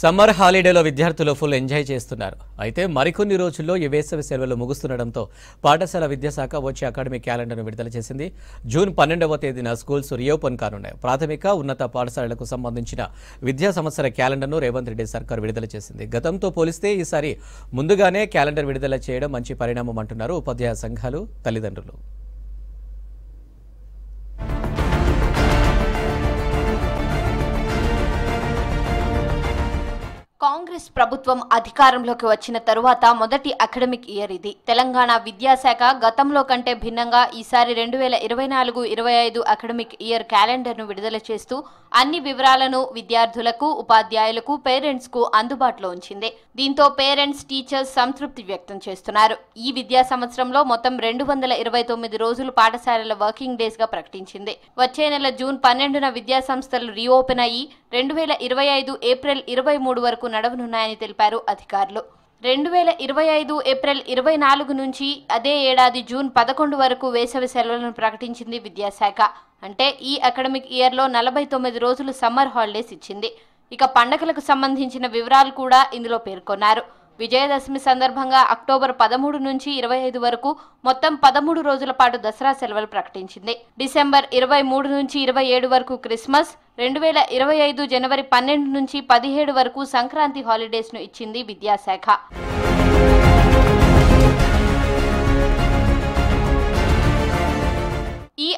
summer హాలిడేలో విద్యార్థులు full enjoy చేస్తున్నారు అయితే మరికొన్ని రోజుల్లో ఈ వేసవి సెలవులు ముగుస్తుండటంతో పాఠశాల విద్యాశాఖ వచ్చే అకాడమిక్ క్యాలెండర్ను విడుదల చేసింది జూన్ పన్నెండవ తేదీన స్కూల్స్ రీఓపెన్ కానున్నాయి ప్రాథమిక ఉన్నత పాఠశాలలకు సంబంధించిన విద్యా సంవత్సర క్యాలెండర్ను రేవంత్ రెడ్డి సర్కార్ విడుదల చేసింది గతంతో పోలిస్తే ఈసారి ముందుగానే క్యాలెండర్ విడుదల చేయడం మంచి పరిణామం అంటున్నారు ఉపాధ్యాయ సంఘాలు తల్లిదండ్రులు కాంగ్రెస్ ప్రభుత్వం అధికారంలోకి వచ్చిన తరువాత మొదటి అకాడమిక్ ఇయర్ ఇది తెలంగాణ విద్యాశాఖ గతంలో కంటే భిన్నంగా ఈసారి రెండు వేల ఇరవై నాలుగు ఇరవై ఐదు అకాడమిక్ ఇయర్ క్యాలెండర్ను విడుదల చేస్తూ అన్ని వివరాలను విద్యార్థులకు ఉపాధ్యాయులకు పేరెంట్స్కు అందుబాటులో ఉంచింది దీంతో పేరెంట్స్ టీచర్స్ సంతృప్తి వ్యక్తం చేస్తున్నారు ఈ విద్యా సంవత్సరంలో మొత్తం రెండు వందల ఇరవై తొమ్మిది రోజులు పాఠశాలల వర్కింగ్ డేస్ గా ప్రకటించింది వచ్చే నెల జూన్ పన్నెండున విద్యా సంస్థలు రీఓపెన్ అయ్యి రెండు వేల ఇరవై ఐదు ఏప్రిల్ ఇరవై మూడు వరకు నడవనున్నాయని తెలిపారు అధికారులు రెండు వేల ఇరవై ఐదు ఏప్రిల్ ఇరవై నాలుగు నుంచి అదే ఏడాది జూన్ పదకొండు వరకు వేసవి సెలవులను ప్రకటించింది విద్యాశాఖ అంటే ఈ అకాడమిక్ ఇయర్లో నలభై తొమ్మిది రోజులు సమ్మర్ హాలిడేస్ ఇచ్చింది ఇక పండగలకు సంబంధించిన వివరాలు కూడా ఇందులో పేర్కొన్నారు విజయదశమి సందర్భంగా అక్టోబర్ పదమూడు నుంచి ఇరవై ఐదు వరకు మొత్తం పదమూడు రోజుల పాటు దసరా సెలవులు ప్రకటించింది డిసెంబర్ ఇరవై మూడు నుంచి ఇరవై ఏడు వరకు క్రిస్మస్ రెండు వేల ఇరవై ఐదు జనవరి పన్నెండు నుంచి పదిహేడు వరకు సంక్రాంతి హాలిడేస్ను ఇచ్చింది విద్యాశాఖ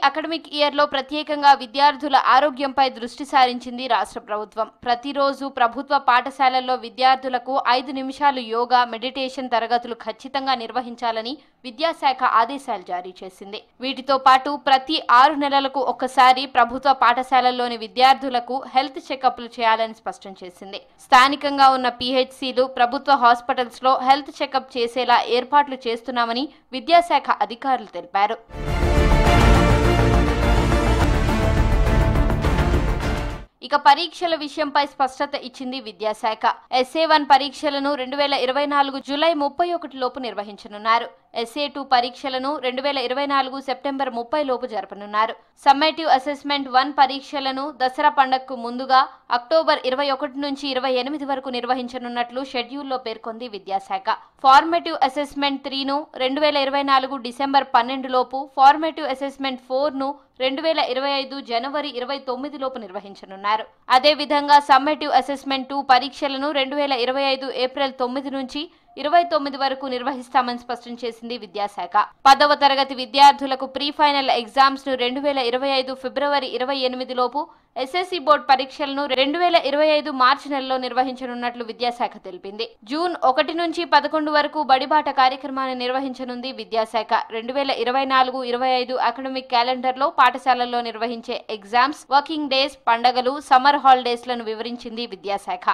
అకడమిక్ ఇయర్లో ప్రత్యేకంగా విద్యార్థుల ఆరోగ్యంపై దృష్టి సారించింది రాష్ట్ర ప్రభుత్వం ప్రతిరోజు ప్రభుత్వ పాఠశాలల్లో విద్యార్థులకు ఐదు నిమిషాలు యోగా మెడిటేషన్ తరగతులు ఖచ్చితంగా నిర్వహించాలని విద్యాశాఖ ఆదేశాలు జారీ చేసింది వీటితో పాటు ప్రతి ఆరు నెలలకు ఒక్కసారి ప్రభుత్వ పాఠశాలల్లోని విద్యార్థులకు హెల్త్ చెకప్లు చేయాలని స్పష్టం చేసింది స్థానికంగా ఉన్న పీహెచ్సీలు ప్రభుత్వ హాస్పిటల్స్లో హెల్త్ చెకప్ చేసేలా ఏర్పాట్లు చేస్తున్నామని విద్యాశాఖ అధికారులు తెలిపారు ఇక పరీక్షల విషయంపై స్పష్టత ఇచ్చింది విద్యాశాఖ ఎస్ఏ వన్ పరీక్షలను రెండు వేల ఇరవై నాలుగు జులై ముప్పై ఒకటి లోపు నిర్వహించనున్నారు ఎస్ఏ టూ పరీక్షలను రెండు వేల ఇరవై నాలుగు సెప్టెంబర్ ముప్పై లోపు జరపనున్నారు సమ్మేటివ్ అసెస్మెంట్ వన్ పరీక్షలను దసరా పండగకు ముందుగా అక్టోబర్ ఇరవై ఒకటి నుంచి ఇరవై ఎనిమిది వరకు నిర్వహించనున్నట్లు షెడ్యూల్లో పేర్కొంది విద్యాశాఖ ఫార్మేటివ్ అసెస్మెంట్ త్రీను రెండు వేల ఇరవై నాలుగు డిసెంబర్ పన్నెండు లోపు ఫార్మేటివ్ అసెస్మెంట్ ఫోర్ను రెండు వేల ఇరవై ఐదు జనవరి ఇరవై తొమ్మిది లోపు నిర్వహించనున్నారు అదేవిధంగా సమ్మేటివ్ అసెస్మెంట్ టూ పరీక్షలను రెండు వేల ఇరవై ఐదు ఏప్రిల్ తొమ్మిది నుంచి ఇరవై తొమ్మిది వరకు నిర్వహిస్తామని స్పష్టం చేసింది విద్యాశాఖ పదవ తరగతి విద్యార్థులకు ప్రీ ఫైనల్ ఎగ్జామ్స్ ను రెండు వేల ఇరవై ఐదు ఫిబ్రవరి ఇరవై ఎనిమిది లోపు ఎస్ఎస్సి బోర్డు పరీక్షలను రెండు వేల ఇరవై ఐదు మార్చి నెలలో నిర్వహించనున్నట్లు విద్యాశాఖ తెలిపింది జూన్ ఒకటి నుంచి పదకొండు వరకు బడిబాట కార్యక్రమాన్ని నిర్వహించనుంది విద్యాశాఖ రెండు వేల ఇరవై నాలుగు ఇరవై ఐదు అకాడమిక్ క్యాలెండర్లో పాఠశాలల్లో నిర్వహించే ఎగ్జామ్స్ వర్కింగ్ డేస్ పండగలు సమ్మర్ లను వివరించింది విద్యాశాఖ